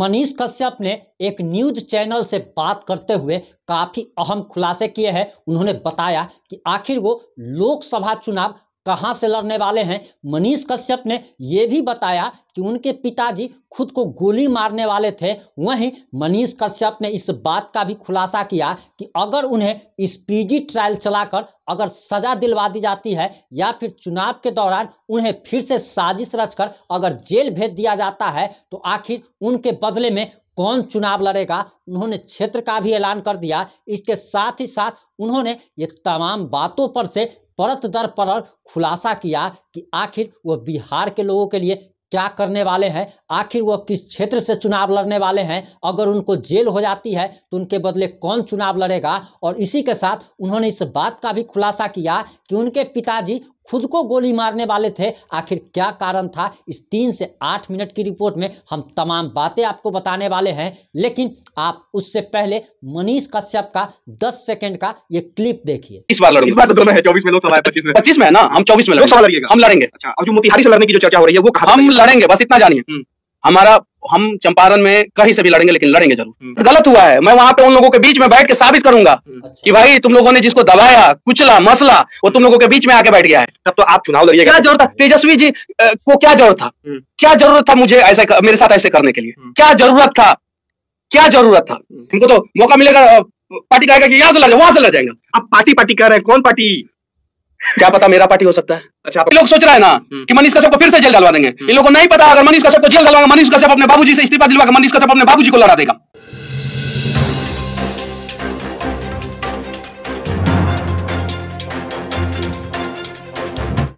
मनीष कश्यप ने एक news channel से बात करते हुए काफ़ी अहम खुलासे किए हैं उन्होंने बताया कि आखिर वो लोकसभा चुनाव कहाँ से लड़ने वाले हैं मनीष कश्यप ने यह भी बताया कि उनके पिताजी खुद को गोली मारने वाले थे वहीं मनीष कश्यप ने इस बात का भी खुलासा किया कि अगर उन्हें स्पीडी ट्रायल चलाकर अगर सजा दिलवा दी जाती है या फिर चुनाव के दौरान उन्हें फिर से साजिश रचकर अगर जेल भेज दिया जाता है तो आखिर उनके बदले में कौन चुनाव लड़ेगा उन्होंने क्षेत्र का भी ऐलान कर दिया इसके साथ ही साथ उन्होंने ये तमाम बातों पर से परत दर परत खुलासा किया कि आखिर वह बिहार के लोगों के लिए क्या करने वाले हैं आखिर वह किस क्षेत्र से चुनाव लड़ने वाले हैं अगर उनको जेल हो जाती है तो उनके बदले कौन चुनाव लड़ेगा और इसी के साथ उन्होंने इस बात का भी खुलासा किया कि उनके पिताजी खुद को गोली मारने वाले थे आखिर क्या कारण था इस तीन से आठ मिनट की रिपोर्ट में हम तमाम बातें आपको बताने वाले हैं लेकिन आप उससे पहले मनीष कश्यप का दस सेकंड का ये क्लिप देखिए इस बार इस बार तो दोनों है चौबीस में लोकसभा पच्चीस में पच्चीस में ना हम चौबीस में लोकसभा हम लड़ेंगे अच्छा और जो मोतिहारी से लड़ने की जो चर्चा हो रही है वो हम लड़ेंगे बस इतना जानिए हम्म। हमारा हम चंपारण में कहीं से भी लड़ेंगे लेकिन लड़ेंगे जरूर हम्म। गलत हुआ है मैं वहां पे उन लोगों के बीच में बैठ के साबित करूंगा हम्म। कि भाई तुम लोगों ने जिसको दबाया कुचला मसला वो तुम लोगों के बीच में आके बैठ गया है तब तो आप चुनाव लड़िए क्या जरूरत था हम्म। तेजस्वी जी को क्या जरूरत था क्या जरूरत था मुझे ऐसा मेरे साथ ऐसे करने के लिए क्या जरूरत था क्या जरूरत था हमको तो मौका मिलेगा पार्टी कहेगा कि यहां से लड़ जाए वहां से लड़ जाएंगे आप पार्टी पार्टी कह रहे हैं कौन पार्टी क्या पता मेरा पार्टी हो सकता है अच्छा आप लोग सोच रहा है ना हम्म। कि मनीष कश्यप को फिर से जेल डलवा देंगे इन हम्म। लोगों को नहीं पता अगर मनीष कश्यप को जेल डलवाएगा मनीष कश्यप अपने बाबूजी से इस्तीफा दिलवा मनीष कश्यप अपने बाबूजी को लड़ा देगा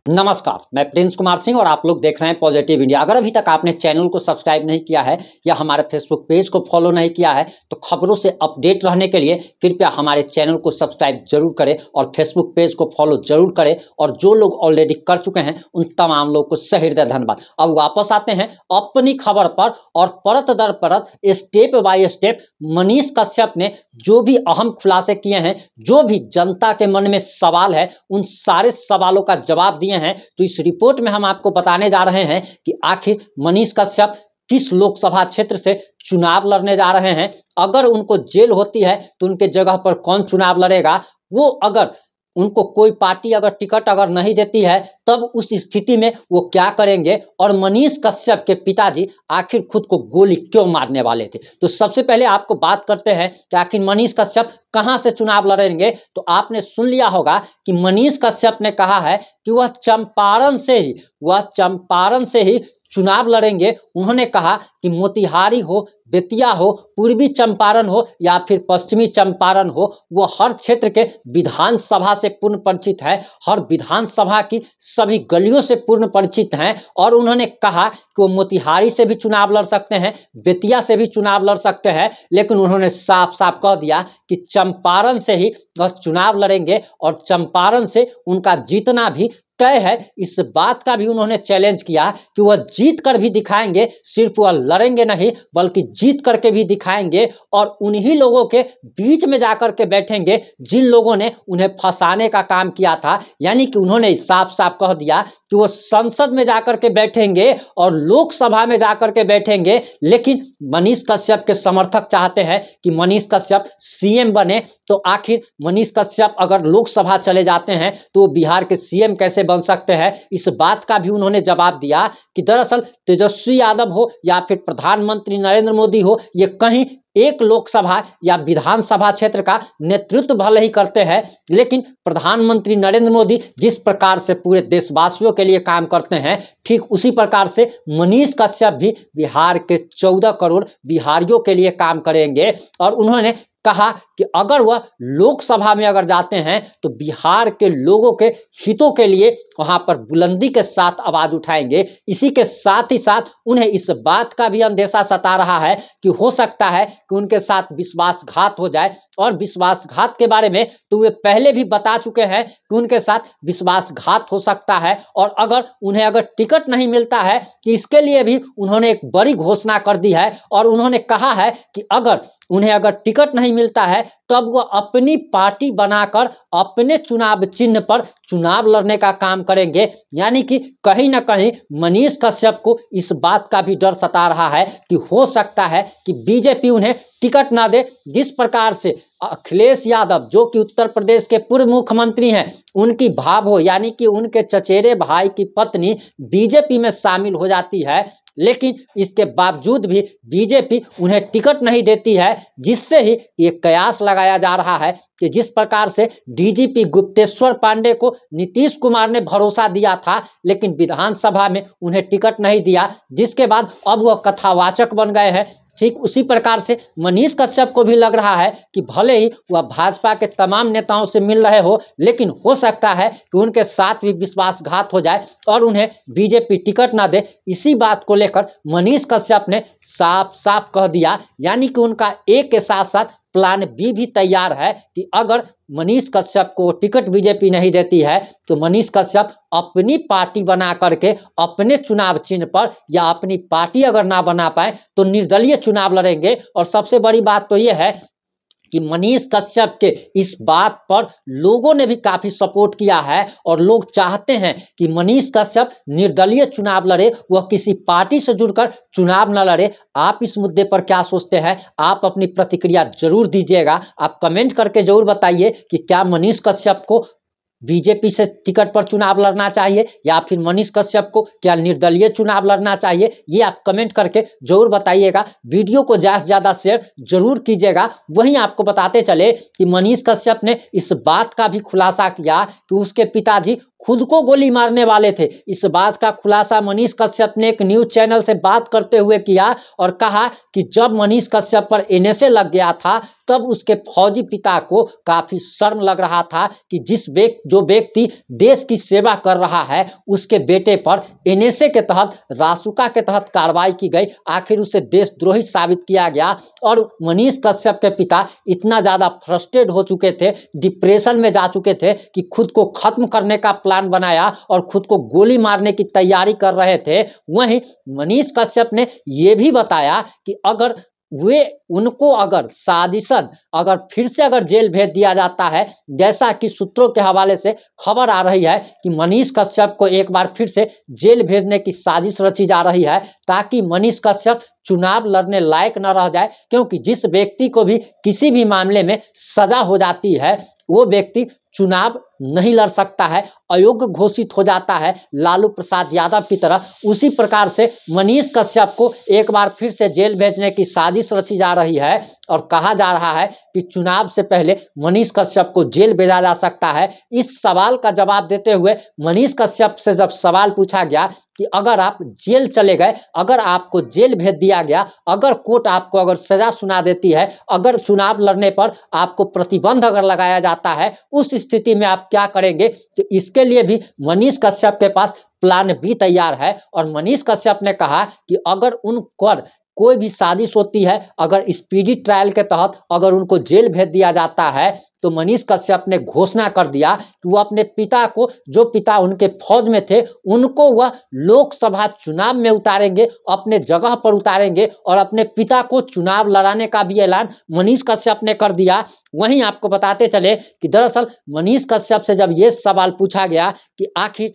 नमस्कार मैं प्रिंस कुमार सिंह और आप लोग देख रहे हैं पॉजिटिव इंडिया अगर अभी तक आपने चैनल को सब्सक्राइब नहीं किया है या हमारे फेसबुक पेज को फॉलो नहीं किया है तो खबरों से अपडेट रहने के लिए कृपया हमारे चैनल को सब्सक्राइब जरूर करें और फेसबुक पेज को फॉलो जरूर करें और जो लोग ऑलरेडी कर चुके हैं उन तमाम लोग को सहृदय धन्यवाद अब वापस आते हैं अपनी खबर पर और परत दर परत step by step Manish Kashyap ने जो भी अहम खुलासे किए हैं जो भी जनता के मन में सवाल है उन सारे सवालों का जवाब दिए लिए हैं तो इस रिपोर्ट में हम आपको बताने जा रहे हैं कि आखिर मनीष कश्यप किस लोकसभा क्षेत्र से चुनाव लड़ने जा रहे हैं अगर उनको जेल होती है तो उनके जगह पर कौन चुनाव लड़ेगा वो अगर उनको कोई पार्टी अगर टिकट अगर नहीं देती है तब उस स्थिति में वो क्या करेंगे और मनीष कश्यप के पिताजी आखिर खुद को गोली क्यों मारने वाले थे तो सबसे पहले आपको बात करते हैं कि आखिर मनीष कश्यप कहां से चुनाव लड़ेंगे तो आपने सुन लिया होगा कि मनीष कश्यप ने कहा है कि वह चंपारण से ही वह चंपारण से ही चुनाव लड़ेंगे उन्होंने कहा कि मोतिहारी हो बेतिया हो पूर्वी चंपारण हो या फिर पश्चिमी चंपारण हो वो हर क्षेत्र के विधानसभा से पूर्ण परिचित है हर विधानसभा की सभी गलियों से पूर्ण परिचित हैं और उन्होंने कहा कि वो मोतिहारी से भी चुनाव लड़ सकते हैं बेतिया से भी चुनाव लड़ सकते हैं लेकिन उन्होंने साफ साफ कह दिया कि चंपारण से ही वह चुनाव लड़ेंगे और चंपारण से उनका जीतना भी तय है इस बात का भी उन्होंने चैलेंज किया कि वह जीत कर भी दिखाएंगे सिर्फ वह लड़ेंगे नहीं बल्कि जीत करके भी दिखाएंगे और उन्हीं लोगों के बीच में जाकर के बैठेंगे जिन लोगों ने उन्हें फंसाने का काम किया था यानी कि उन्होंने साफ साफ कह दिया कि वो संसद में जाकर के बैठेंगे और लोकसभा में जाकर के बैठेंगे लेकिन मनीष कश्यप के समर्थक चाहते हैं कि मनीष कश्यप सीएम बने तो आखिर मनीष कश्यप अगर लोकसभा चले जाते हैं तो बिहार के सीएम कैसे बन सकते हैं इस बात का भी उन्होंने जवाब दिया कि दरअसल तेजस्वी यादव हो या फिर प्रधानमंत्री नरेंद्र मोदी हो ये कहीं एक लोकसभा या विधानसभा क्षेत्र का नेतृत्व भले ही करते हैं लेकिन प्रधानमंत्री नरेंद्र मोदी जिस प्रकार से पूरे देशवासियों के लिए काम करते हैं ठीक उसी प्रकार से मनीष कश्यप भी बिहार के चौदह करोड़ बिहारियों के लिए काम करेंगे और उन्होंने कहा कि अगर वह लोकसभा में अगर जाते हैं तो बिहार के लोगों के हितों के लिए वहां पर बुलंदी के साथ आवाज उठाएंगे इसी के साथ ही साथ उन्हें इस बात का भी अंदेशा सता रहा है कि हो सकता है कि उनके साथ विश्वासघात हो जाए और विश्वासघात के बारे में तो वे पहले भी बता चुके हैं कि उनके साथ विश्वासघात हो सकता है और अगर उन्हें अगर टिकट नहीं मिलता है कि तो इसके लिए भी उन्होंने एक बड़ी घोषणा कर दी है और उन्होंने कहा है कि अगर उन्हें अगर टिकट नहीं मिलता है तब वह अपनी पार्टी बनाकर अपने चुनाव चिन्ह पर चुनाव लड़ने का काम करेंगे यानी कि कहीं ना कहीं मनीष कश्यप को इस बात का भी डर सता रहा है कि हो सकता है कि बीजेपी उन्हें टिकट ना दे जिस प्रकार से अखिलेश यादव जो कि उत्तर प्रदेश के पूर्व मुख्यमंत्री हैं उनकी भाव हो यानी कि उनके चचेरे भाई की पत्नी बीजेपी में शामिल हो जाती है लेकिन इसके बावजूद भी बीजेपी उन्हें टिकट नहीं देती है जिससे ही ये कयास लगाया जा रहा है कि जिस प्रकार से डीजीपी गुप्तेश्वर पांडे को नीतीश कुमार ने भरोसा दिया था लेकिन विधानसभा में उन्हें टिकट नहीं दिया जिसके बाद अब वह कथावाचक बन गए हैं ठीक उसी प्रकार से मनीष कश्यप को भी लग रहा है कि भले ही वह भाजपा के तमाम नेताओं से मिल रहे हो लेकिन हो सकता है कि उनके साथ भी विश्वासघात हो जाए और उन्हें बीजेपी टिकट ना दे इसी बात को लेकर मनीष कश्यप ने साफ साफ कह दिया यानी कि उनका एक के साथ साथ प्लान बी भी तैयार है कि अगर मनीष कश्यप को टिकट बीजेपी नहीं देती है तो मनीष कश्यप अपनी पार्टी बना करके अपने चुनाव चिन्ह पर या अपनी पार्टी अगर ना बना पाए तो निर्दलीय चुनाव लड़ेंगे और सबसे बड़ी बात तो यह है कि मनीष कश्यप के इस बात पर लोगों ने भी काफ़ी सपोर्ट किया है और लोग चाहते हैं कि मनीष कश्यप निर्दलीय चुनाव लड़े वह किसी पार्टी से जुड़कर चुनाव न लड़े आप इस मुद्दे पर क्या सोचते हैं आप अपनी प्रतिक्रिया जरूर दीजिएगा आप कमेंट करके जरूर बताइए कि क्या मनीष कश्यप को बीजेपी से टिकट पर चुनाव लड़ना चाहिए या फिर मनीष कश्यप को क्या निर्दलीय चुनाव लड़ना चाहिए ये आप कमेंट करके जरूर बताइएगा वीडियो को ज़्यादा से ज़्यादा शेयर जरूर कीजिएगा वहीं आपको बताते चले कि मनीष कश्यप ने इस बात का भी खुलासा किया कि उसके पिताजी खुद को गोली मारने वाले थे इस बात का खुलासा मनीष कश्यप ने एक न्यूज चैनल से बात करते हुए किया और कहा कि जब मनीष कश्यप पर एनएसए लग गया था तब उसके फौजी पिता को काफी शर्म लग रहा था कि जिस व्यक्ति जो व्यक्ति देश की सेवा कर रहा है उसके बेटे पर एनएसए के तहत रासुका के तहत कार्रवाई की गई आखिर उसे देशद्रोही साबित किया गया और मनीष कश्यप के पिता इतना ज़्यादा फ्रस्ट्रेट हो चुके थे डिप्रेशन में जा चुके थे कि खुद को खत्म करने का प्लान बनाया और खुद को गोली मारने की तैयारी कर रहे थे वहीं मनीष कश्यप ने यह भी बताया कि अगर वे उनको अगर साजिशन अगर फिर से अगर जेल भेज दिया जाता है जैसा कि सूत्रों के हवाले से खबर आ रही है कि मनीष कश्यप को एक बार फिर से जेल भेजने की साजिश रची जा रही है ताकि मनीष कश्यप चुनाव लड़ने लायक न रह जाए क्योंकि जिस व्यक्ति को भी किसी भी मामले में सजा हो जाती है वो व्यक्ति चुनाव नहीं लड़ सकता है अयोग्य घोषित हो जाता है लालू प्रसाद यादव की तरह उसी प्रकार से मनीष कश्यप को एक बार फिर से जेल भेजने की साजिश रची जा रही है और कहा जा रहा है कि चुनाव से पहले मनीष कश्यप को जेल भेजा जा सकता है इस सवाल का जवाब देते हुए मनीष कश्यप से जब सवाल पूछा गया कि अगर आप जेल चले गए अगर आपको जेल भेज दिया गया अगर कोर्ट आपको अगर सजा सुना देती है अगर चुनाव लड़ने पर आपको प्रतिबंध अगर लगाया जाता है उस स्थिति में आप क्या करेंगे तो इसके लिए भी मनीष कश्यप के पास प्लान बी तैयार है और मनीष कश्यप ने कहा कि अगर उन कर कोई भी साजिश होती है अगर स्पीडी ट्रायल के तहत अगर उनको जेल भेज दिया जाता है तो मनीष कश्यप ने घोषणा कर दिया कि वह अपने पिता को जो पिता उनके फौज में थे उनको वह लोकसभा चुनाव में उतारेंगे अपने जगह पर उतारेंगे और अपने पिता को चुनाव लड़ाने का भी ऐलान मनीष कश्यप ने कर दिया वहीं आपको बताते चले कि दरअसल मनीष कश्यप से जब ये सवाल पूछा गया कि आखिर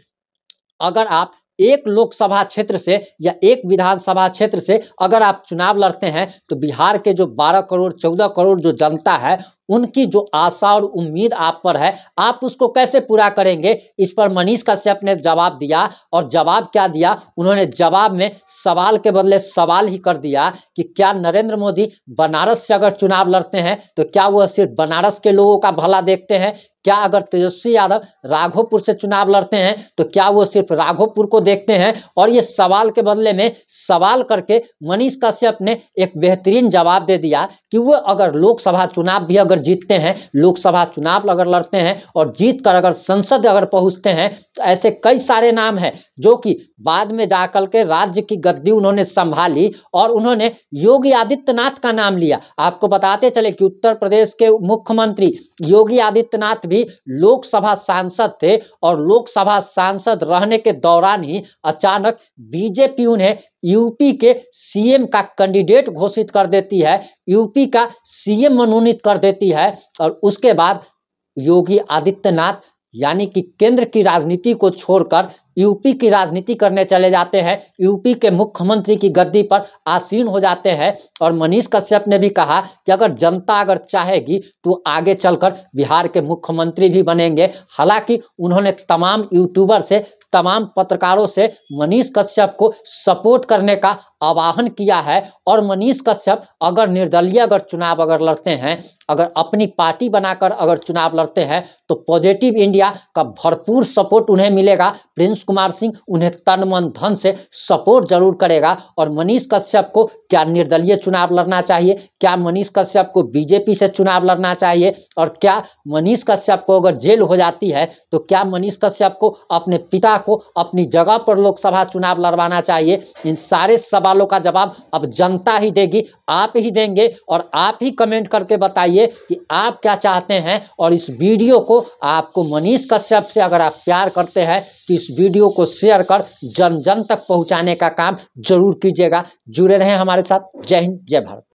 अगर आप एक लोकसभा क्षेत्र से या एक विधानसभा क्षेत्र से अगर आप चुनाव लड़ते हैं तो बिहार के जो 12 करोड़ 14 करोड़ जो जनता है उनकी जो आशा और उम्मीद आप पर है आप उसको कैसे पूरा करेंगे इस पर मनीष कश्यप ने जवाब दिया और जवाब क्या दिया उन्होंने जवाब में सवाल के बदले सवाल ही कर दिया कि क्या नरेंद्र मोदी बनारस से अगर चुनाव लड़ते हैं तो क्या वह सिर्फ बनारस के लोगों का भला देखते हैं क्या अगर तेजस्वी यादव राघोपुर से चुनाव लड़ते हैं तो क्या वो सिर्फ राघोपुर को देखते हैं और ये सवाल के बदले में सवाल करके मनीष कश्यप ने एक बेहतरीन जवाब दे दिया कि वो अगर लोकसभा चुनाव भी अगर जीतते हैं लोकसभा चुनाव अगर लड़ते हैं और जीत कर अगर संसद अगर पहुंचते हैं तो ऐसे कई सारे नाम हैं जो कि बाद में जा कर के राज्य की गद्दी उन्होंने संभाली और उन्होंने योगी आदित्यनाथ का नाम लिया आपको बताते चले कि उत्तर प्रदेश के मुख्यमंत्री योगी आदित्यनाथ भी लोकसभा सांसद थे और लोकसभा सांसद रहने के दौरान ही अचानक बीजेपी उन्हें यूपी के सीएम का कैंडिडेट घोषित कर देती है यूपी का सीएम मनोनीत कर देती है और उसके बाद योगी आदित्यनाथ यानी कि केंद्र की राजनीति को छोड़कर यूपी की राजनीति करने चले जाते हैं यूपी के मुख्यमंत्री की गद्दी पर आसीन हो जाते हैं और मनीष कश्यप ने भी कहा कि अगर जनता अगर चाहेगी तो आगे चलकर बिहार के मुख्यमंत्री भी बनेंगे हालांकि उन्होंने तमाम यूट्यूबर से तमाम पत्रकारों से मनीष कश्यप को सपोर्ट करने का आवाहन किया है और मनीष कश्यप अगर निर्दलीय अगर चुनाव अगर लड़ते हैं अगर अपनी पार्टी बनाकर अगर चुनाव लड़ते हैं तो पॉजिटिव इंडिया का भरपूर सपोर्ट उन्हें मिलेगा प्रिंस कुमार सिंह उन्हें तन मन धन से सपोर्ट जरूर करेगा और मनीष कश्यप को क्या निर्दलीय चुनाव लड़ना चाहिए क्या मनीष कश्यप को बीजेपी से चुनाव लड़ना चाहिए और क्या मनीष कश्यप को अगर जेल हो जाती है तो क्या मनीष कश्यप को अपने पिता को अपनी जगह पर लोकसभा चुनाव लड़वाना चाहिए इन सारे सवाल सवालों का जवाब अब जनता ही देगी आप ही देंगे और आप ही कमेंट करके बताइए कि आप क्या चाहते हैं और इस वीडियो को आपको मनीष कश्यप से अगर आप प्यार करते हैं तो इस वीडियो को शेयर कर जन जन तक पहुंचाने का काम जरूर कीजिएगा जुड़े रहें हमारे साथ जय हिंद जय भारत